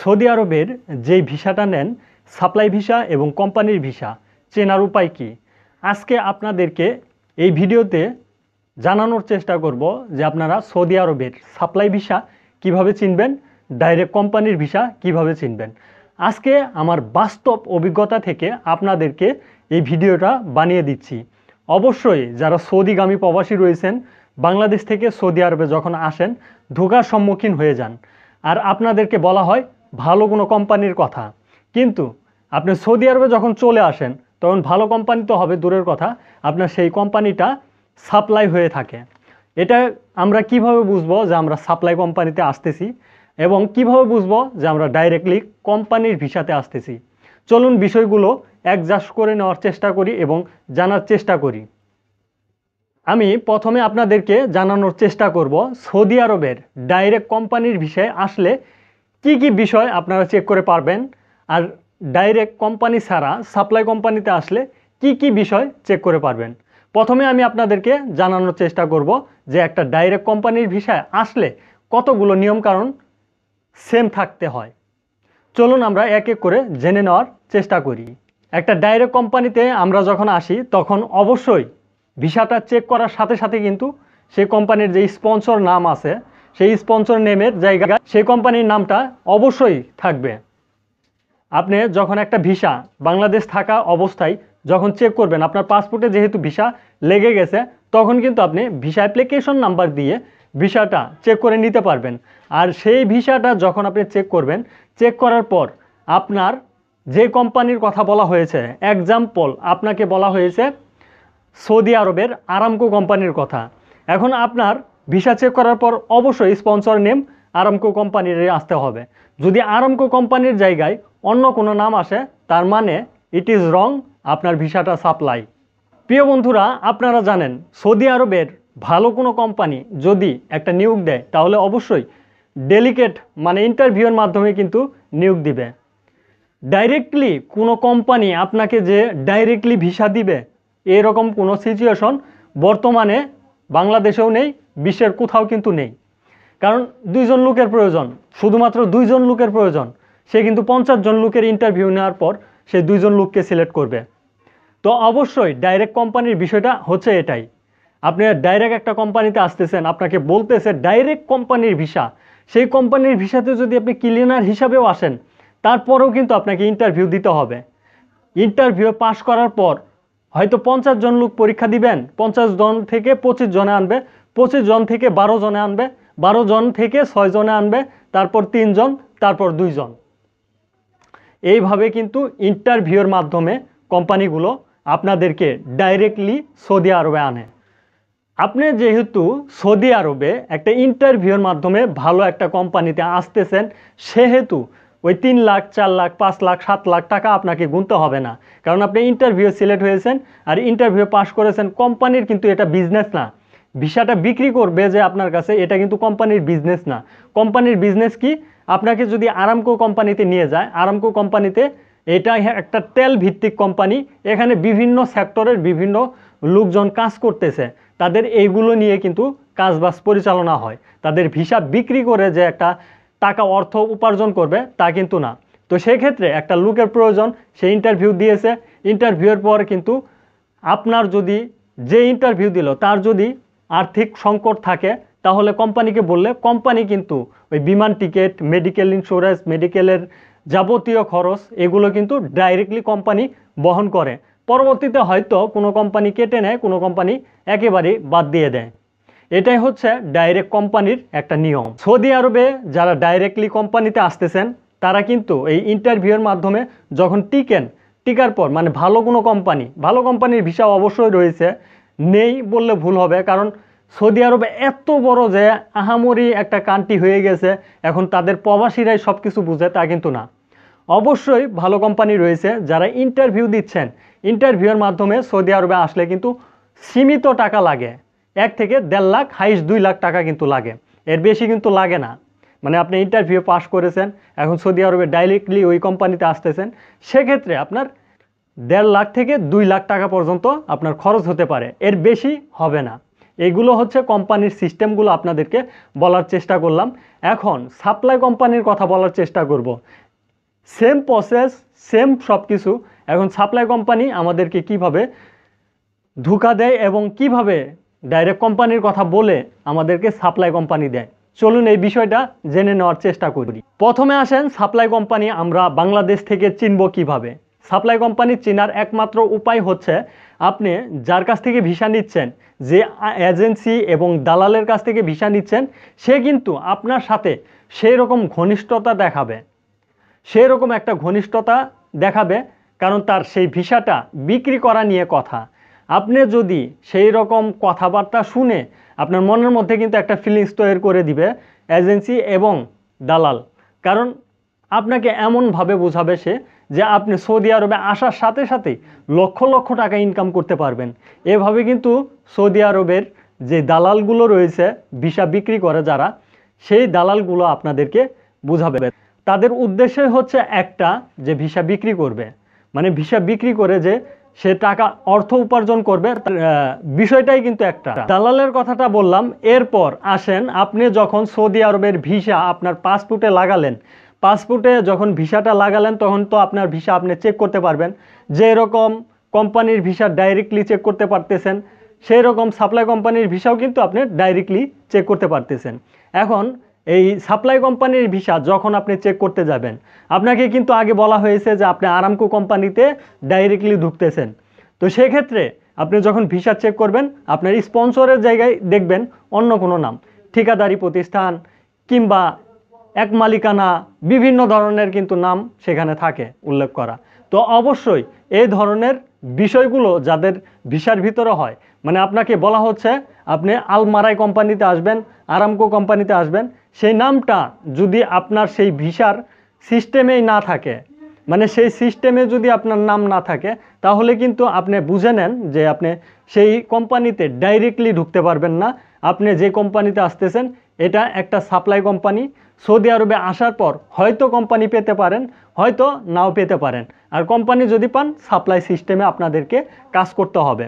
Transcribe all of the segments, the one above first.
Saudi আরবের যেই ভিসাটা নেন সাপ্লাই ভিসা এবং কোম্পানির ভিসা চেনার উপায় কি আজকে আপনাদেরকে এই ভিডিওতে জানানোর চেষ্টা করব যে আপনারা সৌদি আরবের সাপ্লাই ভিসা কিভাবে চিনবেন ডাইরেক্ট কোম্পানির ভিসা কিভাবে চিনবেন আজকে আমার বাস্তব অভিজ্ঞতা থেকে আপনাদেরকে এই ভিডিওটা বানিয়ে দিচ্ছি অবশ্যই যারা সৌদিগামী প্রবাসী রয়েছেন বাংলাদেশ থেকে সৌদি আরবে যখন আসেন ধোকার সম্মুখীন হয়ে যান আর আপনাদেরকে বলা হয় ভালো কোনো কোম্পানির কথা কিন্তু আপনি সৌদি আরবে যখন চলে আসেন তখন ভালো কোম্পানি তো হবে দূরের কথা আপনার সেই কোম্পানিটা সাপ্লাই হয়ে থাকে এটা আমরা কিভাবে বুঝবো যে আমরা সাপ্লাই কোম্পানিতে আসতেছি এবং কিভাবে বুঝবো যে আমরা ডাইরেক্টলি কোম্পানির ভিসাতে আসতেছি চলুন বিষয়গুলো অ্যাডজাস্ট করে নেওয়ার চেষ্টা করি এবং জানার চেষ্টা করি আমি প্রথমে আপনাদেরকে জানানোর চেষ্টা করব সৌদি আরবের ডাইরেক্ট কোম্পানির ভিসায় আসলে কি কি বিষয় আপনারা চেক করে পারবেন আর ডাইরেক্ট কোম্পানি ছাড়া সাপ্লাই কোম্পানিতে আসলে কি কি বিষয় চেক করে পারবেন প্রথমে আমি আপনাদেরকে জানানোর চেষ্টা করব যে একটা ডাইরেক্ট কোম্পানির ভিসায় আসলে কতগুলো নিয়মকানুন সেম থাকতে হয় চলুন আমরা এক এক করে জেনে নেওয়ার চেষ্টা করি একটা ডাইরেক্ট কোম্পানিতে আমরা যখন আসি তখন অবশ্যই ভিসাটা চেক করার সাথে সাথে কিন্তু সেই কোম্পানির যে স্পন্সর নাম আছে সেই স্পন্সর নেমের জায়গা সেই কোম্পানির নামটা অবশ্যই থাকবে আপনি যখন একটা ভিসা বাংলাদেশ থাকা অবস্থায় যখন চেক করবেন আপনার পাসপোর্টে যেহেতু ভিসা লেগে গেছে তখন কিন্তু আপনি ভিসা অ্যাপ্লিকেশন নাম্বার দিয়ে ভিসাটা চেক করে নিতে পারবেন আর সেই ভিসাটা যখন আপনি চেক করবেন চেক করার পর আপনার যে কোম্পানির কথা বলা হয়েছে এক্সাম্পল আপনাকে বলা হয়েছে সৌদি আরবের আরামকো কোম্পানির কথা এখন আপনার ভিসা চেক করার পর অবশ্যই স্পন্সর নেম আরামকো কোম্পানির আসতে হবে যদি আরামকো কোম্পানির জায়গায় অন্য কোনো নাম আসে তার মানে ইট ইজ রং আপনার ভিসাটা সাপ্লাই প্রিয় বন্ধুরা আপনারা জানেন সৌদি আরবের ভালো কোনো কোম্পানি যদি একটা নিয়োগ দেয় তাহলে অবশ্যই ডেলিকেট মানে ইন্টারভিউর মাধ্যমে কিন্তু নিয়োগ দিবে ডাইরেক্টলি কোনো কোম্পানি আপনাকে যে ডাইরেক্টলি ভিসা দিবে এরকম কোনো সিচুয়েশন বর্তমানে বাংলাদেশেও নেই বিশ্বের কোথাও কিন্তু নেই কারণ দুইজন লোকের প্রয়োজন শুধুমাত্র দুইজন লোকের প্রয়োজন সে কিন্তু পঞ্চাশ জন লোকের ইন্টারভিউ নেওয়ার পর সে দুইজন লোককে সিলেক্ট করবে তো অবশ্যই ডাইরেক্ট কোম্পানির বিষয়টা হচ্ছে এটাই আপনি ডাইরেক্ট একটা কোম্পানিতে আসতেছেন আপনাকে বলতেছে ডাইরেক্ট কোম্পানির ভিসা সেই কোম্পানির ভিসাতে যদি আপনি ক্লিনার হিসাবেও আসেন তারপরেও কিন্তু আপনাকে ইন্টারভিউ দিতে হবে ইন্টারভিউ পাশ করার পর হয়তো পঞ্চাশ জন লোক পরীক্ষা দিবেন পঞ্চাশ জন থেকে পঁচিশ জনে আনবে পঁচিশ জন থেকে বারো জনে আনবে বারো জন থেকে ছয় জনে আনবে তারপর তিনজন তারপর দুইজন এইভাবে কিন্তু ইন্টারভিউর মাধ্যমে কোম্পানিগুলো আপনাদেরকে ডাইরেক্টলি সৌদি আরবে আনে আপনি যেহেতু সৌদি আরবে একটা ইন্টারভিউর মাধ্যমে ভালো একটা কোম্পানিতে আসতেছেন সেহেতু ওই তিন লাখ চার লাখ পাঁচ লাখ সাত লাখ টাকা আপনাকে গুনতে হবে না কারণ আপনি ইন্টারভিউ সিলেক্ট হয়েছেন আর ইন্টারভিউ পাস করেছেন কোম্পানির কিন্তু এটা বিজনেস না ভিসাটা বিক্রি করবে যে আপনার কাছে এটা কিন্তু কোম্পানির বিজনেস না কোম্পানির বিজনেস কি আপনাকে যদি আরামকো কোম্পানিতে নিয়ে যায় আরামকো কোম্পানিতে এটা একটা তেল ভিত্তিক কোম্পানি এখানে বিভিন্ন সেক্টরের বিভিন্ন লোকজন কাজ করতেছে তাদের এইগুলো নিয়ে কিন্তু কাজবাজ পরিচালনা হয় তাদের ভিসা বিক্রি করে যে একটা টাকা অর্থ উপার্জন করবে তা কিন্তু না তো সেক্ষেত্রে একটা লোকের প্রয়োজন সে ইন্টারভিউ দিয়েছে ইন্টারভিউয়ের পর কিন্তু আপনার যদি যে ইন্টারভিউ দিল তার যদি আর্থিক সংকট থাকে তাহলে কোম্পানিকে বললে কোম্পানি কিন্তু ওই বিমান টিকিট মেডিকেল ইন্স্যুরেন্স মেডিকেলের যাবতীয় খরচ এগুলো কিন্তু ডাইরেক্টলি কোম্পানি বহন করে পরবর্তীতে হয়তো কোনো কোম্পানি কেটে নেয় কোনো কোম্পানি একেবারেই বাদ দিয়ে দেয় এটাই হচ্ছে ডাইরেক্ট কোম্পানির একটা নিয়ম সৌদি আরবে যারা ডাইরেক্টলি কোম্পানিতে আসতেছেন তারা কিন্তু এই ইন্টারভিউয়ের মাধ্যমে যখন টিকেন টিকার পর মানে ভালো কোনো কোম্পানি ভালো কোম্পানির ভিসা অবশ্যই রয়েছে নেই বললে ভুল হবে কারণ সৌদি আরবে এত বড় যে আহামরি একটা কান্ট্রি হয়ে গেছে এখন তাদের প্রবাসীরাই সব কিছু বুঝে তা কিন্তু না অবশ্যই ভালো কোম্পানি রয়েছে যারা ইন্টারভিউ দিচ্ছেন ইন্টারভিউয়ের মাধ্যমে সৌদি আরবে আসলে কিন্তু সীমিত টাকা লাগে এক থেকে দেড় লাখ হাইস দুই লাখ টাকা কিন্তু লাগে এর বেশি কিন্তু লাগে না মানে আপনি ইন্টারভিউ পাশ করেছেন এখন সৌদি আরবে ডাইরেক্টলি ওই কোম্পানিতে আসতেছেন সেক্ষেত্রে আপনার দেড় লাখ থেকে দুই লাখ টাকা পর্যন্ত আপনার খরচ হতে পারে এর বেশি হবে না এগুলো হচ্ছে কোম্পানির সিস্টেমগুলো আপনাদেরকে বলার চেষ্টা করলাম এখন সাপ্লাই কোম্পানির কথা বলার চেষ্টা করব। সেম প্রসেস সেম সব কিছু এখন সাপ্লাই কোম্পানি আমাদেরকে কিভাবে ধোকা দেয় এবং কিভাবে ডাইরেক্ট কোম্পানির কথা বলে আমাদেরকে সাপ্লাই কোম্পানি দেয় চলুন এই বিষয়টা জেনে নেওয়ার চেষ্টা করি প্রথমে আসেন সাপ্লাই কোম্পানি আমরা বাংলাদেশ থেকে চিনব কিভাবে সাপ্লাই কোম্পানি চিনার একমাত্র উপায় হচ্ছে আপনি যার কাছ থেকে ভিসা নিচ্ছেন যে এজেন্সি এবং দালালের কাছ থেকে ভিসা নিচ্ছেন সে কিন্তু আপনার সাথে সেই রকম ঘনিষ্ঠতা দেখাবে সেই রকম একটা ঘনিষ্ঠতা দেখাবে কারণ তার সেই ভিসাটা বিক্রি করা নিয়ে কথা আপনি যদি সেই রকম কথাবার্তা শুনে আপনার মনের মধ্যে কিন্তু একটা ফিলিংস তৈরি করে দিবে এজেন্সি এবং দালাল কারণ আপনাকে এমনভাবে বোঝাবে সে যে আপনি সৌদি আরবে আসার সাথে সাথে লক্ষ লক্ষ টাকা ইনকাম করতে পারবেন এভাবে কিন্তু সৌদি আরবের যে দালালগুলো রয়েছে ভিসা বিক্রি করে যারা সেই দালালগুলো আপনাদেরকে বোঝাবে তাদের উদ্দেশ্য হচ্ছে একটা যে ভিসা বিক্রি করবে মানে ভিসা বিক্রি করে যে সে টাকা অর্থ উপার্জন করবে বিষয়টাই কিন্তু একটা দালালের কথাটা বললাম এরপর আসেন আপনি যখন সৌদি আরবের ভিসা আপনার পাসপোর্টে লাগালেন পাসপোর্টে যখন ভিসাটা লাগালেন তখন তো আপনার ভিসা আপনি চেক করতে পারবেন যে রকম কোম্পানির ভিসা ডাইরেক্টলি চেক করতে পারতেছেন সেই রকম সাপ্লাই কোম্পানির ভিসাও কিন্তু আপনি ডাইরেক্টলি চেক করতে পারতেছেন এখন এই সাপ্লাই কোম্পানির ভিসা যখন আপনি চেক করতে যাবেন আপনাকে কিন্তু আগে বলা হয়েছে যে আপনি আরামকো কোম্পানিতে ডাইরেক্টলি ঢুকতেছেন তো সেক্ষেত্রে আপনি যখন ভিসা চেক করবেন আপনার স্পন্সরের জায়গায় দেখবেন অন্য কোনো নাম ঠিকাদারি প্রতিষ্ঠান কিংবা এক মালিকানা বিভিন্ন ধরনের কিন্তু নাম সেখানে থাকে উল্লেখ করা তো অবশ্যই এই ধরনের বিষয়গুলো যাদের ভিসার ভিতরে হয় মানে আপনাকে বলা হচ্ছে আপনি আলমারাই কোম্পানিতে আসবেন আরামকো কোম্পানিতে আসবেন সেই নামটা যদি আপনার সেই ভিসার সিস্টেমেই না থাকে মানে সেই সিস্টেমে যদি আপনার নাম না থাকে তাহলে কিন্তু আপনি বুঝে নেন যে আপনি সেই কোম্পানিতে ডাইরেক্টলি ঢুকতে পারবেন না আপনি যে কোম্পানিতে আসতেছেন এটা একটা সাপ্লাই কোম্পানি সৌদি আরবে আসার পর হয়তো কোম্পানি পেতে পারেন হয়তো নাও পেতে পারেন আর কোম্পানি যদি পান সাপ্লাই সিস্টেমে আপনাদেরকে কাজ করতে হবে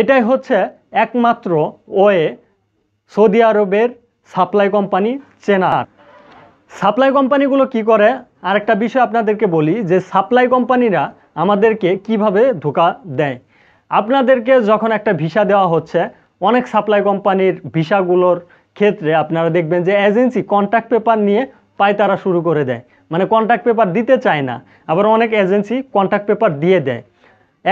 এটাই হচ্ছে একমাত্র ওয়ে সৌদি আরবের সাপ্লাই কোম্পানি চেনার সাপ্লাই কোম্পানিগুলো কি করে আর একটা বিষয় আপনাদেরকে বলি যে সাপ্লাই কোম্পানিরা আমাদেরকে কিভাবে ধোকা দেয় আপনাদেরকে যখন একটা ভিসা দেওয়া হচ্ছে অনেক সাপ্লাই কোম্পানির ভিসাগুলোর ক্ষেত্রে আপনারা দেখবেন যে এজেন্সি কন্ট্রাক্ট পেপার নিয়ে পায়তারা শুরু করে দেয় মানে কন্ট্রাক্ট পেপার দিতে চায় না আবার অনেক এজেন্সি কন্ট্রাক্ট পেপার দিয়ে দেয়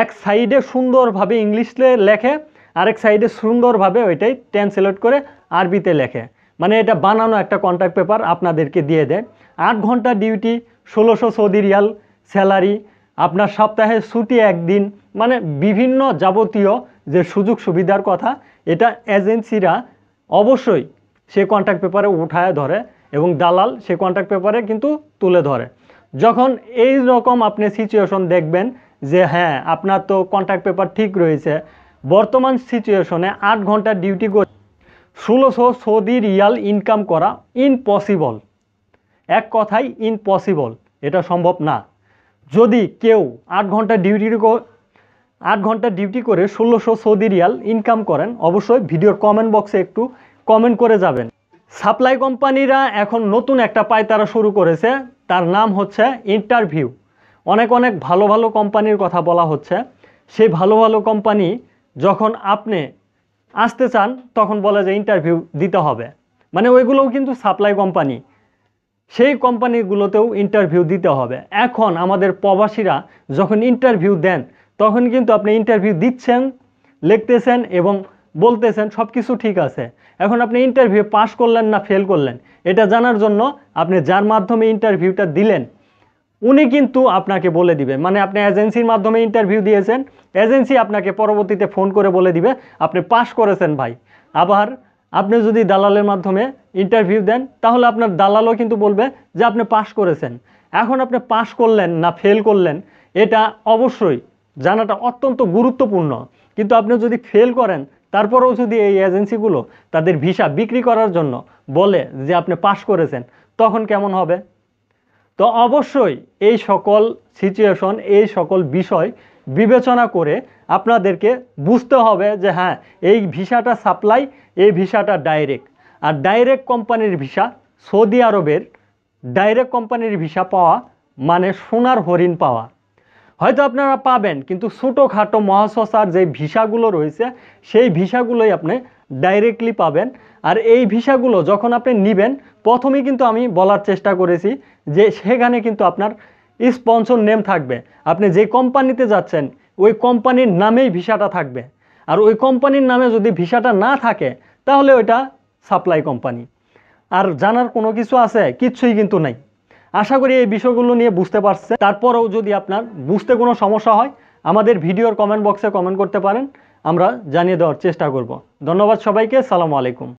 এক সাইডে সুন্দরভাবে ইংলিশে লেখে আরেক সাইডে সুন্দরভাবে ওইটাই ট্রান্সলেট করে আরবিতে লেখে মানে এটা বানানো একটা কন্ট্রাক্ট পেপার আপনাদেরকে দিয়ে দেয় আট ঘন্টা ডিউটি ষোলোশো সৌদি রিয়াল স্যালারি আপনার সপ্তাহে ছুটি একদিন মানে বিভিন্ন যাবতীয় যে সুযোগ সুবিধার কথা এটা এজেন্সিরা অবশ্যই সে কন্ট্রাক্ট পেপারে উঠায় ধরে এবং দালাল সে কন্ট্রাক্ট পেপারে কিন্তু তুলে ধরে যখন এই রকম আপনি সিচুয়েশন দেখবেন যে হ্যাঁ আপনার তো কন্ট্রাক্ট পেপার ঠিক রয়েছে বর্তমান সিচুয়েশনে আট ঘন্টা ডিউটি করে ষোলোশো সৌদি রিয়াল ইনকাম করা ইনপসিবল এক কথাই ইনপসিবল এটা সম্ভব না যদি কেউ আট ঘন্টা ডিউটি আট ঘন্টা ডিউটি করে ষোলোশো সৌদি রিয়াল ইনকাম করেন অবশ্যই ভিডিওর কমেন্ট বক্সে একটু কমেন্ট করে যাবেন সাপ্লাই কোম্পানিরা এখন নতুন একটা পায়তারা শুরু করেছে তার নাম হচ্ছে ইন্টারভিউ অনেক অনেক ভালো ভালো কোম্পানির কথা বলা হচ্ছে সেই ভালো ভালো কোম্পানি যখন আপনি আসতে চান তখন বলে যে ইন্টারভিউ দিতে হবে মানে ওইগুলোও কিন্তু সাপ্লাই কোম্পানি সেই কোম্পানিগুলোতেও ইন্টারভিউ দিতে হবে এখন আমাদের প্রবাসীরা যখন ইন্টারভিউ দেন তখন কিন্তু আপনি ইন্টারভিউ দিচ্ছেন লিখতেছেন এবং বলতেছেন সব কিছু ঠিক আছে এখন আপনি ইন্টারভিউ পাশ করলেন না ফেল করলেন এটা জানার জন্য আপনি যার মাধ্যমে ইন্টারভিউটা দিলেন উনি কিন্তু আপনাকে বলে দিবে মানে আপনি এজেন্সির মাধ্যমে ইন্টারভিউ দিয়েছেন এজেন্সি আপনাকে পরবর্তীতে ফোন করে বলে দিবে আপনি পাশ করেছেন ভাই আবার আপনি যদি দালালের মাধ্যমে ইন্টারভিউ দেন তাহলে আপনার দালালও কিন্তু বলবে যে আপনি পাশ করেছেন এখন আপনি পাশ করলেন না ফেল করলেন এটা অবশ্যই জানাটা অত্যন্ত গুরুত্বপূর্ণ কিন্তু আপনি যদি ফেল করেন তারপরেও যদি এই এজেন্সিগুলো তাদের ভিসা বিক্রি করার জন্য বলে যে আপনি পাশ করেছেন তখন কেমন হবে তো অবশ্যই এই সকল সিচুয়েশন এই সকল বিষয় বিবেচনা করে আপনাদেরকে বুঝতে হবে যে হ্যাঁ এই ভিসাটা সাপ্লাই এই ভিসাটা ডাইরেক্ট আর ডাইরেক্ট কোম্পানির ভিসা সৌদি আরবের ডাইরেক্ট কোম্পানির ভিসা পাওয়া মানে সোনার হরিণ পাওয়া হয়তো আপনারা পাবেন কিন্তু ছোটোখাটো মহাশসার যে ভিসাগুলো রয়েছে সেই ভিসাগুলোই আপনি ডাইরেক্টলি পাবেন আর এই ভিসাগুলো যখন আপনি নেবেন প্রথমেই কিন্তু আমি বলার চেষ্টা করেছি যে সেখানে কিন্তু আপনার স্পন্সর নেম থাকবে আপনি যে কোম্পানিতে যাচ্ছেন ওই কোম্পানির নামেই ভিসাটা থাকবে আর ওই কোম্পানির নামে যদি ভিসাটা না থাকে তাহলে ওইটা সাপ্লাই কোম্পানি আর জানার কোনো কিছু আছে কিছুই কিন্তু নাই আশা করি এই বিষয়গুলো নিয়ে বুঝতে পারছে তারপরেও যদি আপনার বুঝতে কোনো সমস্যা হয় আমাদের ভিডিওর কমেন্ট বক্সে কমেন্ট করতে পারেন আমরা জানিয়ে দেওয়ার চেষ্টা করব ধন্যবাদ সবাইকে সালামু আলাইকুম